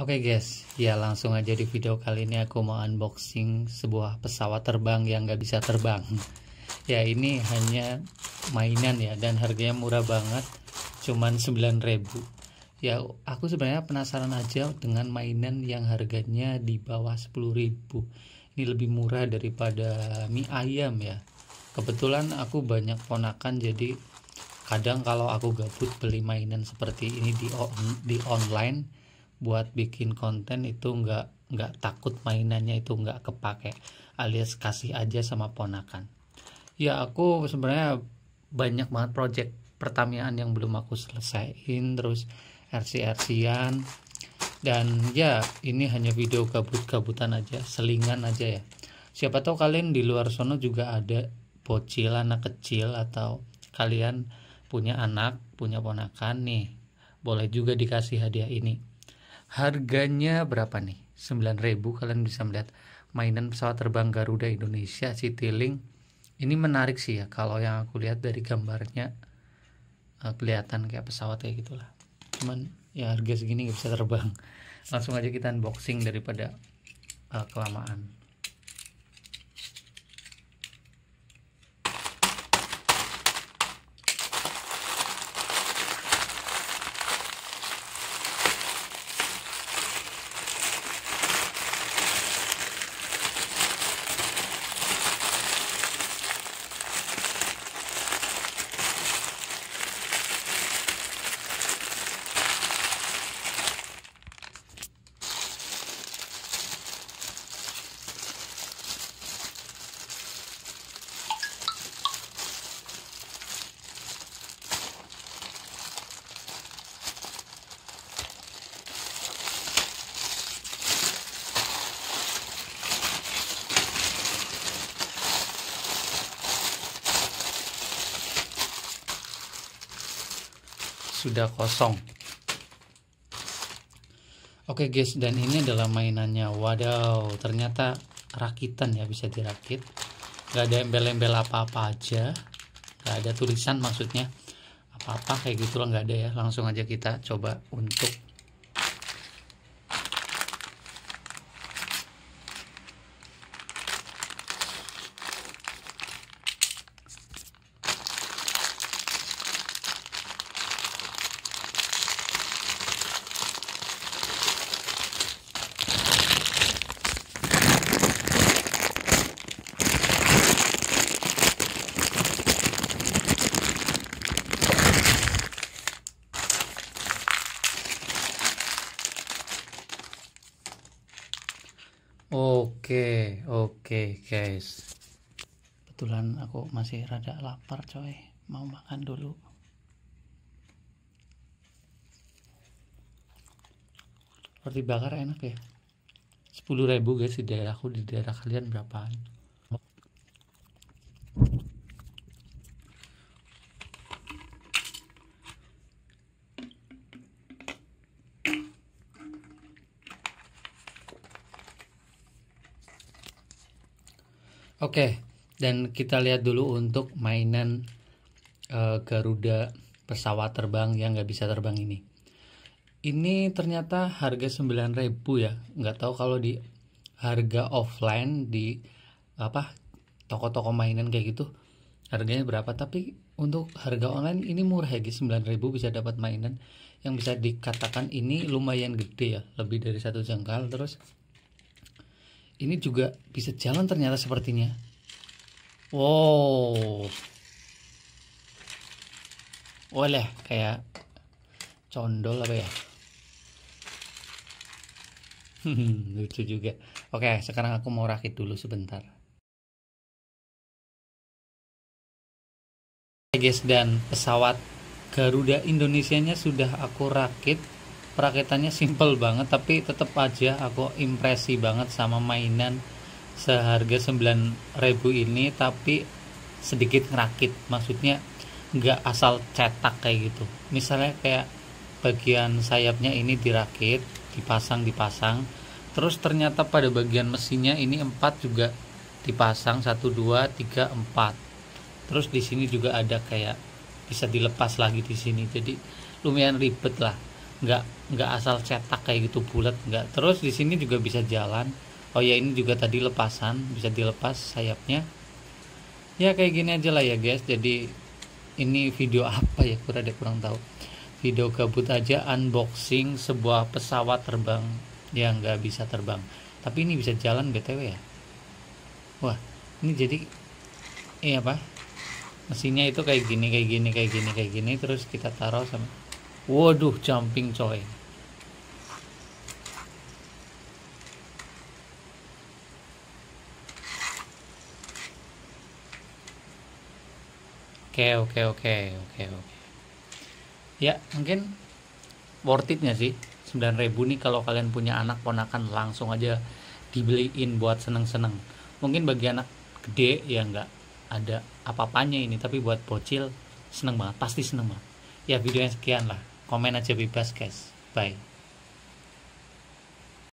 Oke okay guys, ya langsung aja di video kali ini aku mau unboxing sebuah pesawat terbang yang gak bisa terbang. Ya ini hanya mainan ya dan harganya murah banget, cuman 9.000. Ya aku sebenarnya penasaran aja dengan mainan yang harganya di bawah 10.000. Ini lebih murah daripada mie ayam ya. Kebetulan aku banyak ponakan jadi kadang kalau aku gabut beli mainan seperti ini di on di online buat bikin konten itu nggak nggak takut mainannya itu nggak kepake alias kasih aja sama ponakan ya aku sebenarnya banyak banget project pertanian yang belum aku selesaiin terus rc -an. dan ya ini hanya video gabut-gabutan aja selingan aja ya siapa tahu kalian di luar sono juga ada bocil anak kecil atau kalian punya anak punya ponakan nih boleh juga dikasih hadiah ini Harganya berapa nih? 9000 kalian bisa melihat mainan pesawat terbang Garuda Indonesia Citylink. Ini menarik sih ya kalau yang aku lihat dari gambarnya eh, kelihatan kayak pesawat kayak gitulah. Cuman ya harga segini nggak bisa terbang. Langsung aja kita unboxing daripada uh, kelamaan. sudah kosong oke guys dan ini adalah mainannya wadaw ternyata rakitan ya bisa dirakit Gak ada embel-embel apa-apa aja Gak ada tulisan maksudnya apa-apa kayak gitu loh nggak ada ya langsung aja kita coba untuk Oke, oke guys. Kebetulan aku masih rada lapar coy, mau makan dulu. Roti bakar enak ya. 10.000 guys di daerahku, di daerah kalian berapaan? Oke, dan kita lihat dulu untuk mainan uh, Garuda pesawat terbang yang nggak bisa terbang ini. Ini ternyata harga 9.000 ya. Nggak tahu kalau di harga offline di apa toko-toko mainan kayak gitu harganya berapa tapi untuk harga online ini murah ya guys 9000 bisa dapat mainan yang bisa dikatakan ini lumayan gede ya lebih dari satu jengkal terus ini juga bisa jalan ternyata sepertinya wow oleh kayak condol apa ya lucu juga oke sekarang aku mau rakit dulu sebentar guys dan pesawat Garuda Indonesia-nya sudah aku rakit perakitannya simple banget tapi tetap aja aku impresi banget sama mainan seharga 9000 ini tapi sedikit ngerakit maksudnya nggak asal cetak kayak gitu misalnya kayak bagian sayapnya ini dirakit dipasang dipasang terus ternyata pada bagian mesinnya ini empat juga dipasang satu dua tiga empat terus di sini juga ada kayak bisa dilepas lagi di sini jadi lumayan ribet lah nggak nggak asal cetak kayak gitu bulat nggak terus di sini juga bisa jalan oh ya ini juga tadi lepasan bisa dilepas sayapnya ya kayak gini aja lah ya guys jadi ini video apa ya kurang ada kurang tahu video gabut aja unboxing sebuah pesawat terbang yang nggak bisa terbang tapi ini bisa jalan btw ya wah ini jadi eh apa mesinnya itu kayak gini kayak gini kayak gini kayak gini terus kita taruh sama Waduh, jumping coy. Oke, okay, oke, okay, oke, okay, oke, oke. Ya, mungkin worth it gak sih? 9000 nih kalau kalian punya anak ponakan langsung aja dibeliin buat seneng-seneng. Mungkin bagi anak gede ya nggak ada apa-apanya ini, tapi buat bocil seneng banget, pasti seneng banget. Ya, videonya sekian lah komen aja bebas guys bye